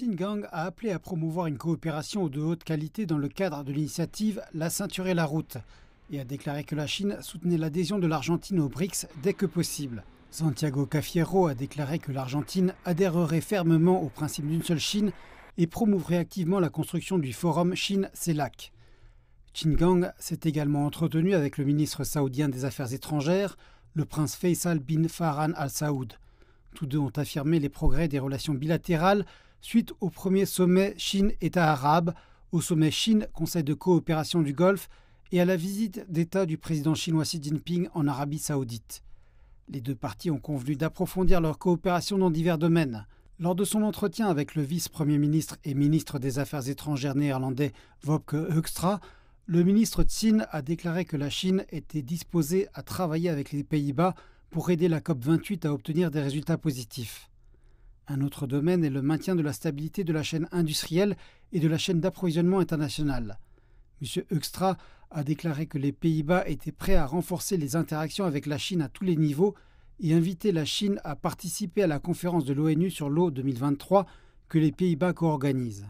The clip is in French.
Christine a appelé à promouvoir une coopération de haute qualité dans le cadre de l'initiative La ceinture et la route et a déclaré que la Chine soutenait l'adhésion de l'Argentine aux BRICS dès que possible. Santiago Cafiero a déclaré que l'Argentine adhérerait fermement au principe d'une seule Chine et promouvrait activement la construction du forum Chine-CELAC. Gang s'est également entretenu avec le ministre saoudien des Affaires étrangères, le prince Faisal bin Farhan al-Saoud. Tous deux ont affirmé les progrès des relations bilatérales suite au premier sommet Chine-État arabe, au sommet Chine-Conseil de coopération du Golfe et à la visite d'État du président chinois Xi Jinping en Arabie saoudite. Les deux parties ont convenu d'approfondir leur coopération dans divers domaines. Lors de son entretien avec le vice-premier ministre et ministre des Affaires étrangères néerlandais Wopke Hoekstra, le ministre Tsin a déclaré que la Chine était disposée à travailler avec les Pays-Bas pour aider la COP28 à obtenir des résultats positifs. Un autre domaine est le maintien de la stabilité de la chaîne industrielle et de la chaîne d'approvisionnement internationale. M. Ekstra a déclaré que les Pays-Bas étaient prêts à renforcer les interactions avec la Chine à tous les niveaux et inviter la Chine à participer à la conférence de l'ONU sur l'eau 2023 que les Pays-Bas co-organisent.